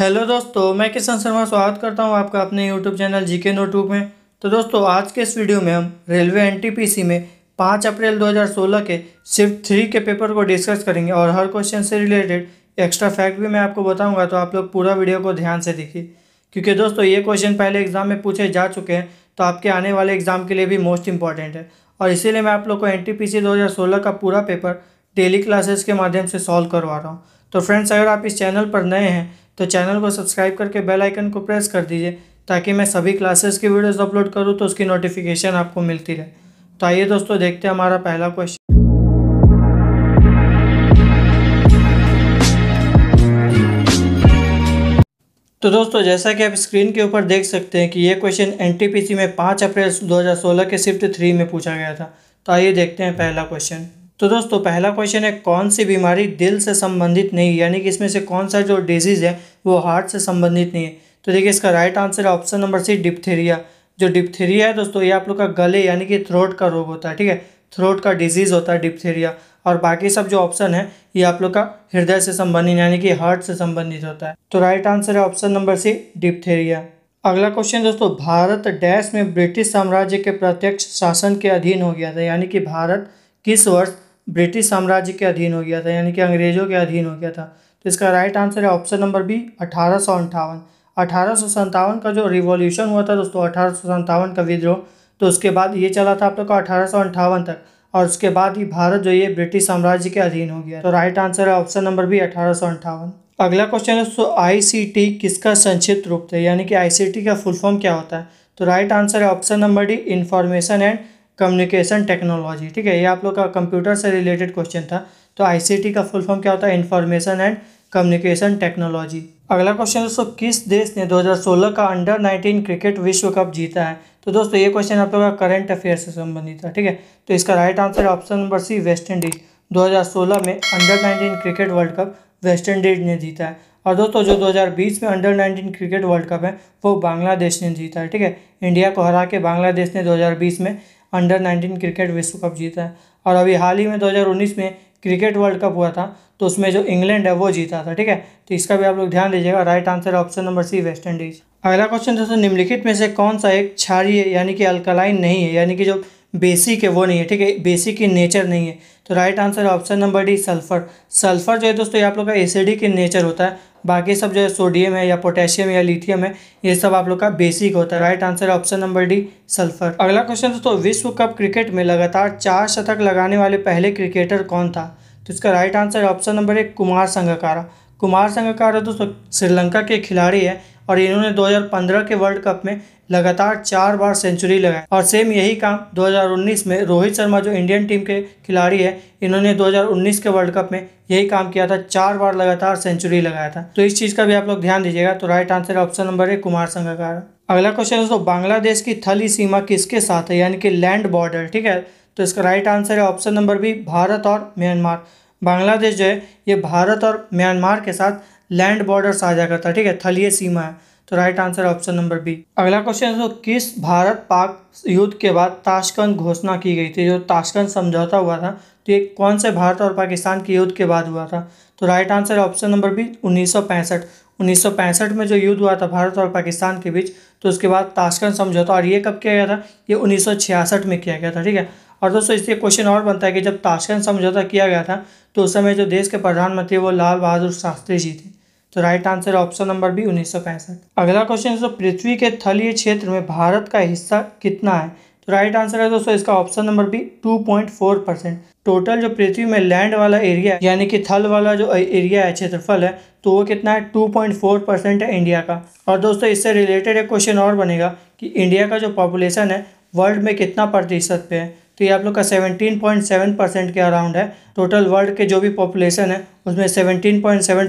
hello दोस्तों मैं किशन शर्मा स्वागत करता हूं आपका अपने यूट्यूब चैनल जीके नोटबुक में तो दोस्तों आज के इस वीडियो में हम रेलवे एनटीपीसी में पाँच अप्रैल 2016 के शिफ्ट थ्री के पेपर को डिस्कस करेंगे और हर क्वेश्चन से रिलेटेड एक्स्ट्रा फैक्ट भी मैं आपको बताऊँगा तो आप लोग पूरा वीडियो को ध्यान से देखिए क्योंकि दोस्तों ये क्वेश्चन पहले एग्जाम में पूछे जा चुके हैं तो आपके आने वाले एग्जाम के लिए भी मोस्ट इंपॉर्टेंट है और इसीलिए मैं आप लोग को एन टी का पूरा पेपर डेली क्लासेस के माध्यम से सॉल्व करवा रहा हूँ तो फ्रेंड्स अगर आप इस चैनल पर नए हैं तो चैनल को सब्सक्राइब करके बेल आइकन को प्रेस कर दीजिए ताकि मैं सभी क्लासेस की वीडियोस अपलोड करूं तो उसकी नोटिफिकेशन आपको मिलती रहे तो आइए दोस्तों देखते हैं हमारा पहला क्वेश्चन तो दोस्तों जैसा कि आप स्क्रीन के ऊपर देख सकते हैं कि ये क्वेश्चन एनटीपीसी में 5 अप्रैल 2016 के शिफ्ट थ्री में पूछा गया था तो आइए देखते हैं पहला क्वेश्चन तो दोस्तों पहला क्वेश्चन है कौन सी बीमारी दिल से संबंधित नहीं यानी कि इसमें से कौन सा जो डिजीज़ है वो हार्ट से संबंधित नहीं है तो देखिए इसका राइट आंसर है ऑप्शन नंबर सी डिप्थेरिया जो डिप्थेरिया है दोस्तों ये आप लोग का गले यानी कि थ्रोट का रोग होता है ठीक है थ्रोट का डिजीज़ होता है डिप्थेरिया और बाकी सब जो ऑप्शन है ये आप लोग का हृदय से संबंधित यानी कि हार्ट से संबंधित होता है तो राइट आंसर है ऑप्शन नंबर सी डिप्थेरिया अगला क्वेश्चन दोस्तों भारत डैश में ब्रिटिश साम्राज्य के प्रत्यक्ष शासन के अधीन हो गया था यानी कि भारत किस वर्ष ब्रिटिश साम्राज्य के अधीन हो गया था यानी कि अंग्रेज़ों के अधीन हो गया था तो इसका राइट आंसर है ऑप्शन नंबर बी अठारह सौ अंठावन अठारह का जो रिवॉल्यूशन हुआ था दोस्तों अठारह का विद्रोह तो उसके बाद ये चला था आप लोग का अठारह तक और उसके बाद ही भारत जो ये ब्रिटिश साम्राज्य के अधीन हो गया तो राइट आंसर है ऑप्शन नंबर बी अठारह अगला क्वेश्चन है दोस्तों आईसीटी किसका संक्षिप्त रूप है यानी कि आईसीटी का फुल फॉर्म क्या होता है तो राइट आंसर है option number D information and communication technology ठीक है ये आप लोग का कंप्यूटर से रिलेटेड क्वेश्चन था तो आईसीटी का फुल फॉर्म क्या होता है इन्फॉर्मेशन एंड कम्युनिकेशन टेक्नोलॉजी अगला क्वेश्चन दोस्तों किस देश ने 2016 का अंडर 19 क्रिकेट विश्व कप जीता है तो दोस्तों ये क्वेश्चन आप लोग का करंट अफेयर से संबंधित है ठीक है तो इसका right answer option number C West Indies दो में under nineteen cricket world cup West Indies ने जीता है और दोस्तों जो 2020 में अंडर 19 क्रिकेट वर्ल्ड कप है वो बांग्लादेश ने जीता है ठीक है इंडिया को हरा के बांग्लादेश ने 2020 में अंडर 19 क्रिकेट विश्व कप जीता है और अभी हाल ही में 2019 में क्रिकेट वर्ल्ड कप हुआ था तो उसमें जो इंग्लैंड है वो जीता था ठीक है तो इसका भी आप लोग ध्यान दीजिएगा right answer option number C West Indies अगला क्वेश्चन दोस्तों निम्नलिखित में से कौन सा एक क्षारीय यानी कि अल्कलाइन नहीं है यानी कि जो बेसिक है वो नहीं है ठीक है बेसिक की नेचर नहीं है तो right answer option number D sulphur sulphur जो है दोस्तों ये आप लोग का एसिडिक इन नेचर होता है बाकी सब जो है सोडियम है या पोटेशियम या लिथियम है ये सब आप लोग का बेसिक होता है right answer option number D sulphur अगला क्वेश्चन दोस्तों विश्व कप क्रिकेट में लगातार चार शतक लगाने वाले पहले क्रिकेटर कौन था तो इसका राइट आंसर ऑप्शन नंबर एक कुमार संगकारा कुमार संगकारा दोस्तों श्रीलंका के खिलाड़ी है और इन्होंने 2015 के वर्ल्ड कप में लगातार चार बार सेंचुरी लगाई और सेम यही काम 2019 में रोहित शर्मा जो इंडियन टीम के खिलाड़ी है इन्होंने 2019 के वर्ल्ड कप में यही काम किया था चार बार लगातार सेंचुरी लगाया था तो इस चीज़ का भी आप लोग ध्यान दीजिएगा तो राइट आंसर ऑप्शन नंबर है कुमार संगकारा अगला क्वेश्चन दोस्तों बांग्लादेश की थली सीमा किसके साथ है यानी कि लैंड बॉर्डर ठीक है तो इसका राइट आंसर है ऑप्शन नंबर बी भारत और म्यांमार बांग्लादेश जो है ये भारत और म्यांमार के साथ लैंड बॉर्डर आ जाया करता है ठीक है थलीय सीमा है तो right answer option number B अगला क्वेश्चन है तो किस भारत पाक युद्ध के बाद ताशकंद घोषणा की गई थी जो ताशकंद समझौता हुआ था तो ये कौन से भारत और पाकिस्तान के युद्ध के बाद हुआ था तो right answer option number B उन्नीस 1965 में जो युद्ध हुआ था भारत और पाकिस्तान के बीच तो उसके बाद ताशकंद समझौता और ये कब किया गया था ये 1966 में किया गया था ठीक है और दोस्तों इसलिए क्वेश्चन और बनता है कि जब ताशकंद समझौता किया गया था तो उस समय जो देश के प्रधानमंत्री वो लाल बहादुर शास्त्री जी थे तो right answer option number B उन्नीस अगला क्वेश्चन है पृथ्वी के थलीय क्षेत्र में भारत का हिस्सा कितना है तो राइट आंसर है दोस्तों इसका option number B 2.4 percent total जो पृथ्वी में लैंड वाला एरिया यानी कि थल वाला जो एरिया है क्षेत्रफल है तो वो कितना है 2.4 परसेंट है इंडिया का और दोस्तों इससे रिलेटेड एक क्वेश्चन और बनेगा कि इंडिया का जो पॉपुलेशन है वर्ल्ड में कितना प्रतिशत पे है तो ये आप लोग का सेवन परसेंट के अराउंड है टोटल वर्ल्ड के जो भी पॉपुलेशन है उसमें सेवन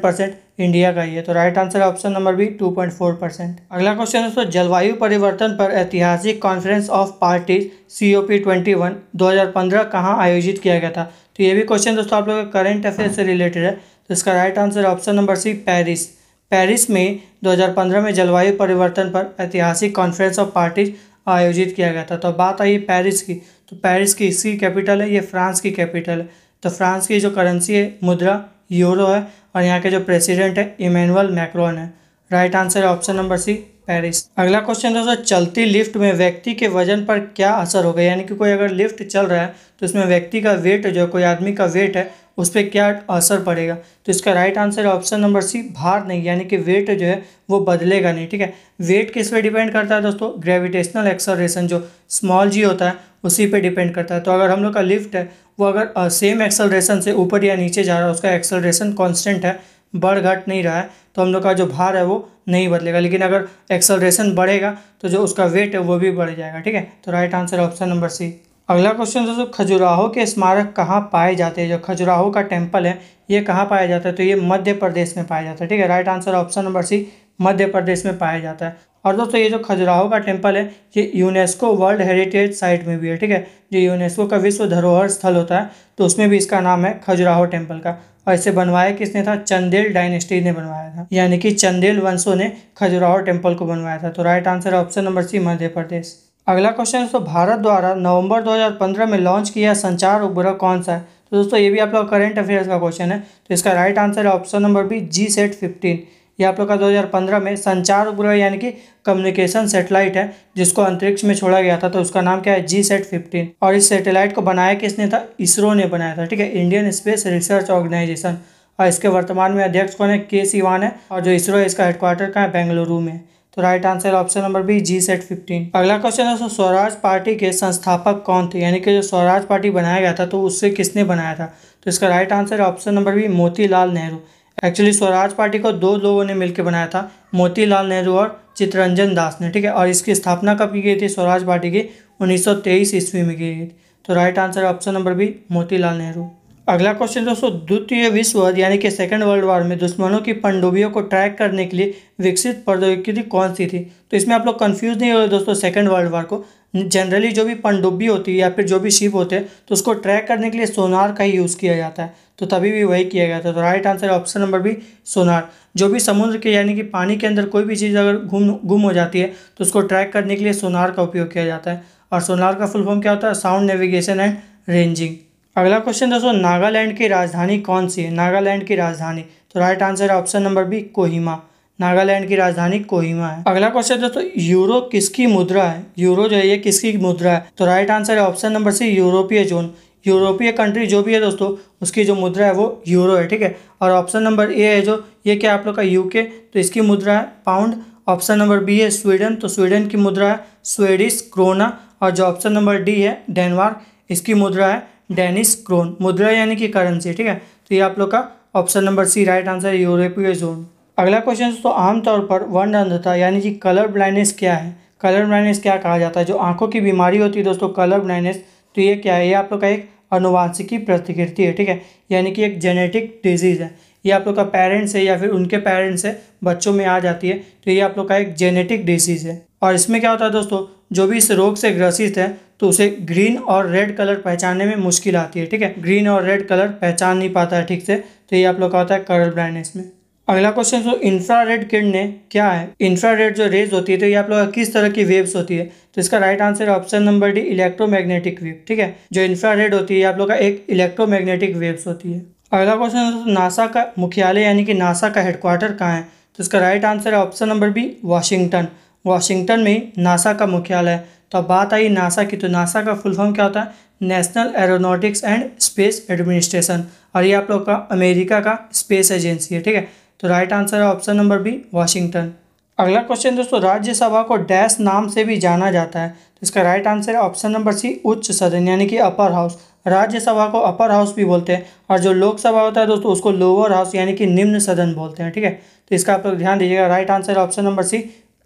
परसेंट इंडिया का ही है तो राइट आंसर है ऑप्शन नंबर बी 2.4 परसेंट अगला क्वेश्चन है दोस्तों जलवायु परिवर्तन पर ऐतिहासिक conference of parties C O P twenty one दो हज़ार पंद्रह कहाँ आयोजित किया गया था तो ये भी क्वेश्चन दोस्तों आप लोगों का करंट अफेयर से रिलेटेड है तो इसका right answer option number C Paris Paris में 2015 में जलवायु परिवर्तन पर ऐतिहासिक कॉन्फ्रेंस ऑफ पार्टीज आयोजित किया गया था तो बात आई पेरिस की तो पेरिस की इसकी कैपिटल है ये फ्रांस की कैपिटल है तो फ्रांस की जो करेंसी है मुद्रा यूरो है और यहाँ के जो प्रेसिडेंट है इमेनुअल मैक्रोन है राइट आंसर है ऑप्शन नंबर सी पेरिस अगला क्वेश्चन दोस्तों चलती लिफ्ट में व्यक्ति के वजन पर क्या असर होगा यानी कि कोई अगर लिफ्ट चल रहा है तो उसमें व्यक्ति का वेट जो कोई आदमी का वेट है उस पर क्या असर पड़ेगा तो इसका right answer option number C भार नहीं यानी कि वेट जो है वो बदलेगा नहीं ठीक है वेट किस पे डिपेंड करता है दोस्तों ग्रेविटेशनल एक्सलरेशन जो स्मॉल जी होता है उसी पे डिपेंड करता है तो अगर हम लोग का लिफ्ट है वो अगर आ, सेम एक्सलरेशन से ऊपर या नीचे जा रहा है उसका एक्सलरेशन कॉन्स्टेंट है बढ़ घट नहीं रहा है तो हम लोग का जो भार है वो नहीं बदलेगा लेकिन अगर एक्सलरेशन बढ़ेगा तो जो उसका वेट है वो भी बढ़ जाएगा ठीक है तो right answer option number C अगला क्वेश्चन दोस्तों खजुराहो के स्मारक कहाँ पाए जाते हैं जो खजुराहो का टेम्पल है ये कहाँ पाया जाता है तो ये मध्य प्रदेश में पाया जाता है ठीक है right answer option number C Madhya Pradesh में पाया जाता है और दोस्तों ये जो खजुराहो का टेम्पल है ये यूनेस्को वर्ल्ड हेरिटेज साइट में भी है ठीक है जो यूनेस्को का विश्व धरोहर स्थल होता है तो उसमें भी इसका नाम है खजुराहो टेम्पल का और इसे बनवाया किसने था चंदेल डायनेस्टी ने बनवाया था यानी कि चंदेल वंशों ने खजुराहो टेम्पल को बनवाया था तो right answer option number C Madhya Pradesh अगला क्वेश्चन दोस्तों भारत द्वारा नवंबर 2015 में लॉन्च किया संचार उपग्रह कौन सा है तो दोस्तों ये भी आप लोग करेंट अफेयर्स का क्वेश्चन है तो इसका राइट आंसर है option number B GSAT fifteen ये आप लोग का 2015 में संचार उपग्रह यानी कि कम्युनिकेशन सेटेलाइट है जिसको अंतरिक्ष में छोड़ा गया था तो उसका नाम क्या है जी सेट फिफ्टीन और इस सेटेलाइट को बनाया किसने था इसरो ने बनाया था ठीक है इंडियन स्पेस रिसर्च ऑर्गेनाइजेशन और इसके वर्तमान में अध्यक्ष कौन है के सीवान है और जो इसरो है इसका हेडक्वार्टर कहाँ है बेंगलुरु में तो right answer option number B GSAT fifteen अगला क्वेश्चन है स्वराज पार्टी के संस्थापक कौन थे यानी कि जो स्वराज पार्टी बनाया गया था तो उससे किसने बनाया था तो इसका right answer option number B Motilal Nehru actually Swaraj party को दो लोगों ने मिलकर बनाया था मोतीलाल नेहरू और चित्ररंजन दास ने ठीक है और इसकी स्थापना कब की गई थी स्वराज पार्टी की 1923 ईस्वी में की गई थी तो right answer option number B Motilal Nehru अगला क्वेश्चन दोस्तों द्वितीय विश्व यानी कि सेकेंड वर्ल्ड वॉर में दुश्मनों की पंडुबियों को ट्रैक करने के लिए विकसित प्रौद्योगिकी कौन सी थी तो इसमें आप लोग कन्फ्यूज नहीं हो दोस्तों सेकेंड वर्ल्ड वॉर को जनरली जो भी पनडुब्बी होती है या फिर जो भी शिप होते हैं तो उसको ट्रैक करने के लिए सोनार का ही यूज़ किया जाता है तो तभी भी वही किया गया था तो right answer option number B sonar जो भी समुद्र के यानी कि पानी के अंदर कोई भी चीज़ अगर गुम गुम हो जाती है तो उसको ट्रैक करने के लिए सोनार का उपयोग किया जाता है और सोनार का फुल फॉर्म क्या होता है साउंड नेविगेशन एंड रेंजिंग अगला क्वेश्चन दोस्तों नागालैंड की राजधानी कौन सी है नागालैंड की राजधानी तो राइट आंसर है option number B Kohima Nagaland की राजधानी कोहिमा है अगला क्वेश्चन दोस्तों यूरो किसकी मुद्रा है यूरो जो है ये किसकी मुद्रा है तो राइट आंसर है ऑप्शन नंबर सी यूरोपीय जोन यूरोपीय कंट्री जो भी है दोस्तों उसकी जो मुद्रा है वो यूरो है ठीक है और ऑप्शन नंबर ए है जो ये क्या आप लोग का यूके तो इसकी मुद्रा है पाउंड ऑप्शन नंबर बी है स्वीडन तो स्वीडन की मुद्रा है स्वेडिश क्रोना और जो ऑप्शन नंबर डी है डेनमार्क इसकी मुद्रा है डेनिस क्रोन मुद्रा यानी कि करेंसी ठीक है तो ये आप लोग का option number C right answer यूरोपीय जोन अगला क्वेश्चन तो आमतौर पर वन अंधता यानी कि कलर ब्लाइंडनेस क्या है कलर ब्लाइंडनेस क्या कहा जाता है जो आंखों की बीमारी होती है दोस्तों कलर ब्लाइंडनेस तो ये क्या है ये आप लोग का एक अनुवांशिकी प्रतिकृति है ठीक है यानी कि एक जेनेटिक डिजीज़ है ये आप लोग का पेरेंट्स है या फिर उनके पेरेंट्स है बच्चों में आ जाती है तो ये आप लोग का एक जेनेटिक डिजीज है और इसमें क्या होता है दोस्तों जो भी इस रोग से ग्रसित है तो उसे ग्रीन और रेड कलर पहचानने में मुश्किल आती है ठीक है ग्रीन और रेड कलर पहचान नहीं पाता है ठीक से तो ये आप लोग का होता है कलर ब्लाइंडनेस में अगला क्वेश्चन तो रेड किरण क्या है इंफ्रा रेड जो रेज होती है तो ये आप लोग किस तरह की वेव्स होती है तो इसका right answer option number D electromagnetic wave ठीक है जो रेड होती है आप लोग का एक इलेक्ट्रोमैग्नेटिक वेव्स होती है अगला क्वेश्चन तो नासा का मुख्यालय यानी कि नासा का हेडक्वार्टर कहाँ है तो इसका राइट आंसर है option number B Washington Washington में नासा का मुख्यालय तो अब बात आई नासा की तो नासा का फुल फॉर्म क्या होता है national aeronautics and space administration और ये आप लोग का अमेरिका का स्पेस एजेंसी है ठीक है तो राइट आंसर है ऑप्शन नंबर बी वॉशिंगटन अगला क्वेश्चन दोस्तों राज्यसभा को डैश नाम से भी जाना जाता है तो इसका राइट आंसर है ऑप्शन नंबर सी उच्च सदन यानी कि अपर हाउस राज्यसभा को अपर हाउस भी बोलते हैं और जो लोकसभा होता है दोस्तों उसको लोअर हाउस यानी कि निम्न सदन बोलते हैं ठीक है तो इसका आप लोग ध्यान दीजिएगा right answer option number C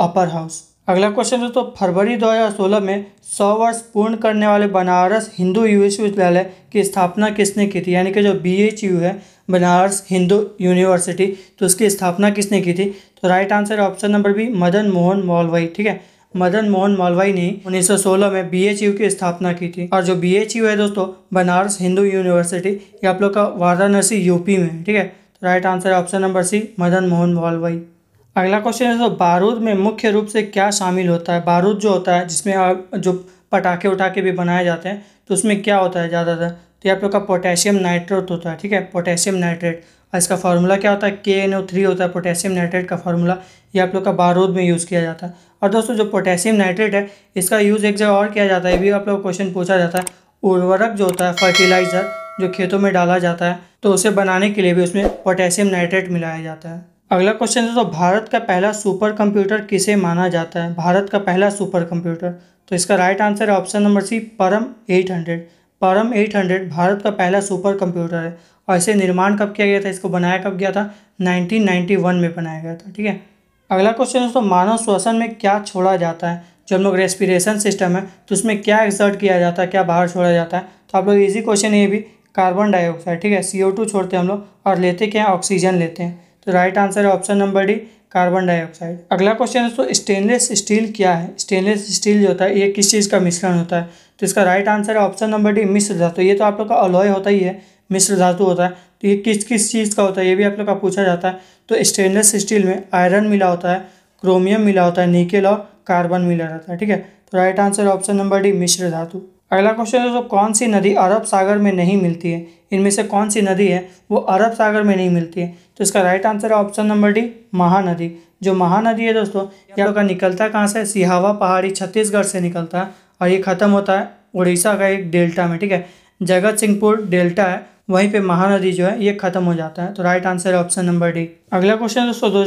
upper house अगला क्वेश्चन है तो फरवरी 2016 में सौ वर्ष पूर्ण करने वाले बनारस हिंदू विश्वविद्यालय की स्थापना किसने की थी यानी कि जो बी एच यू है बनारस हिंदू यूनिवर्सिटी तो उसकी स्थापना किसने की थी तो right answer option number B Madan Mohan Malaviya ठीक है मदन मोहन मालवाई ने 1916 में बीएचयू की स्थापना की थी और जो यू है दोस्तों बनारस हिंदू यूनिवर्सिटी ये आप लोग का वाराणसी यूपी में ठीक है तो right answer option number C Madan Mohan Malaviya अगला क्वेश्चन है तो बारूद में मुख्य रूप से क्या शामिल होता है बारूद जो होता है जिसमें जो पटाखे उठाके भी बनाए जाते हैं तो उसमें क्या होता है ज़्यादातर तो ये आप लोग का पोटेशियम नाइट्रेट होता है ठीक है पोटेशियम नाइट्रेट और इसका फार्मूला क्या होता है के एन ओ थ्री होता है पोटेशियम नाइट्रेट का फार्मूला ये आप लोग का बारूद में यूज़ किया जाता है और दोस्तों जो पोटेशियम नाइट्रेट है इसका यूज़ एक जगह और किया जाता है ये भी आप लोग क्वेश्चन पूछा जाता है उर्वरक जो होता है फर्टिलाइज़र जो खेतों में डाला जाता है तो उसे बनाने के लिए भी उसमें पोटेशियम नाइट्रेट मिलाया जाता है अगला क्वेश्चन है तो भारत का पहला सुपर कंप्यूटर किसे माना जाता है भारत का पहला सुपर कंप्यूटर तो इसका राइट आंसर है ऑप्शन नंबर सी परम 800 परम 800 भारत का पहला सुपर कंप्यूटर है और इसे निर्माण कब किया गया था इसको बनाया कब गया था 1991 में बनाया गया था ठीक है अगला क्वेश्चन है दोस्तों मानव श्वसन में क्या छोड़ा जाता है जो हम लोग रेस्पिरेशन सिस्टम है तो उसमें क्या एक्सर्ट किया जाता है क्या बाहर छोड़ा जाता है तो आप लोग ईजी क्वेश्चन ये भी कार्बन डाइऑक्साइड ठीक है सी छोड़ते हैं हम लोग और लेते क्या ऑक्सीजन लेते हैं तो राइट आंसर है option number D carbon dioxide अगला क्वेश्चन है तो स्टेनलेस स्टील क्या है स्टेनलेस स्टील जो होता है ये किस चीज़ का मिश्रण होता है तो इसका राइट आंसर है ऑप्शन नंबर डी मिश्र धातु ये तो आप लोग का अलॉय होता ही है मिश्र धातु होता है तो ये किस किस चीज़ का होता है ये भी आप लोग का पूछा जाता है तो स्टेनलेस स्टील में आयरन मिला होता है क्रोमियम मिला होता है निकेल और कार्बन मिला रहता है ठीक है तो राइट आंसर है ऑप्शन नंबर डी मिश्र धातु अगला क्वेश्चन है तो कौन सी नदी अरब सागर में नहीं मिलती है इनमें से कौन सी नदी है वो अरब सागर में नहीं मिलती है तो इसका राइट आंसर है ऑप्शन नंबर डी महानदी जो महानदी है दोस्तों यहाँ का निकलता कहाँ से सिहावा पहाड़ी छत्तीसगढ़ से निकलता है और ये ख़त्म होता है उड़ीसा का एक डेल्टा में ठीक है जगत सिंहपुर डेल्टा है वहीं पे महानदी जो है ये खत्म हो जाता है तो राइट आंसर है ऑप्शन नंबर डी अगला क्वेश्चन दोस्तों दो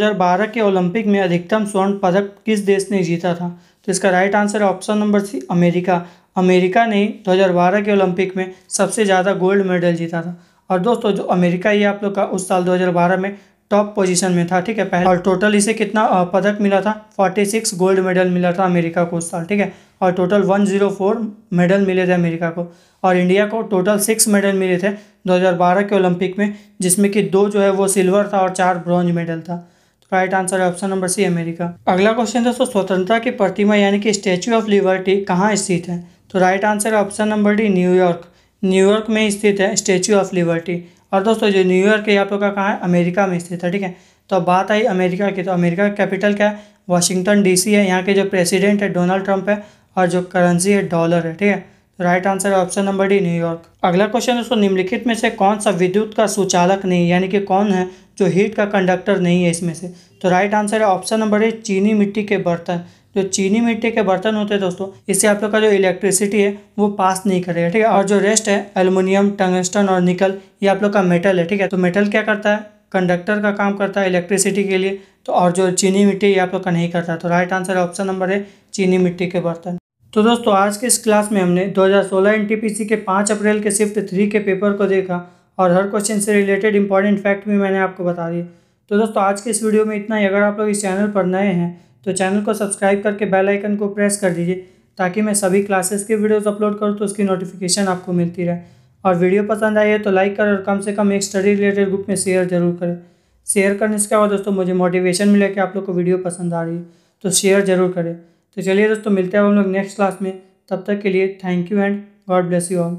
के ओलंपिक में अधिकतम स्वर्ण पदक किस देश ने जीता था तो इसका राइट आंसर है option number C America America ने 2012 के ओलंपिक में सबसे ज़्यादा गोल्ड मेडल जीता था और दोस्तों जो अमेरिका ये आप लोग का उस साल 2012 में टॉप पोजीशन में था ठीक है पहले और टोटल इसे कितना पदक मिला था 46 गोल्ड मेडल मिला था अमेरिका को उस साल ठीक है और टोटल 104 मेडल मिले थे अमेरिका को और इंडिया को टोटल सिक्स मेडल मिले थे 2012 के ओलंपिक में जिसमें कि दो जो है वो सिल्वर था और चार ब्रॉन्ज मेडल था राइट आंसर है ऑप्शन नंबर सी अमेरिका अगला क्वेश्चन दोस्तों स्वतंत्रता की प्रतिमा यानी कि स्टैचू ऑफ लिबर्टी कहाँ स्थित है तो राइट आंसर है option number D New York New York में स्थित है स्टेचू ऑफ लिबर्टी और दोस्तों जो न्यूयॉर्क है आप लोग का कहाँ है अमेरिका में स्थित है ठीक है तो अब बात आई अमेरिका की तो अमेरिका का कैपिटल क्या है वाशिंगटन डीसी है यहाँ के जो प्रेसिडेंट है डोनाल्ड ट्रंप है और जो करेंसी है डॉलर है ठीक है तो राइट आंसर है ऑप्शन नंबर डी न्यूयॉर्क अगला क्वेश्चन दोस्तों निम्नलिखित में से कौन सा विद्युत का सुचालक नहीं यानी कि कौन है जो हीट का कंडक्टर नहीं है इसमें से तो राइट आंसर है ऑप्शन नंबर ए चीनी मिट्टी के बर्तन जो चीनी मिट्टी के बर्तन होते हैं दोस्तों इससे आप लोग का जो इलेक्ट्रिसिटी है वो पास नहीं करेगा ठीक है और जो रेस्ट है एलुमिनियम टंगस्टन और निकल ये आप लोग का मेटल है ठीक है तो मेटल क्या करता है कंडक्टर का काम करता है इलेक्ट्रिसिटी के लिए तो और जो चीनी मिट्टी ये आप लोग का नहीं करता तो राइट आंसर ऑप्शन नंबर है चीनी मिट्टी के बर्तन तो दोस्तों आज के इस क्लास में हमने 2016 हज़ार के 5 अप्रैल के शिफ्ट थ्री के पेपर को देखा और हर क्वेश्चन से रिलेटेड इंपॉर्टेंट फैक्ट भी मैंने आपको बता दिए तो दोस्तों आज के इस वीडियो में इतना ही अगर आप लोग इस चैनल पर नए हैं तो चैनल को सब्सक्राइब करके बेल आइकन को प्रेस कर दीजिए ताकि मैं सभी क्लासेस की वीडियोस अपलोड करूँ तो उसकी नोटिफिकेशन आपको मिलती रहे और वीडियो पसंद आई है तो लाइक करें और कम से कम एक स्टडी रिलेटेड ग्रुप में शेयर जरूर करें शेयर करने से क्या दोस्तों मुझे मोटिवेशन मिले कि आप लोग को वीडियो पसंद आ रही है तो शेयर जरूर करें तो चलिए दोस्तों मिलते हैं हम लोग नेक्स्ट क्लास में तब तक के लिए thank you and God bless you all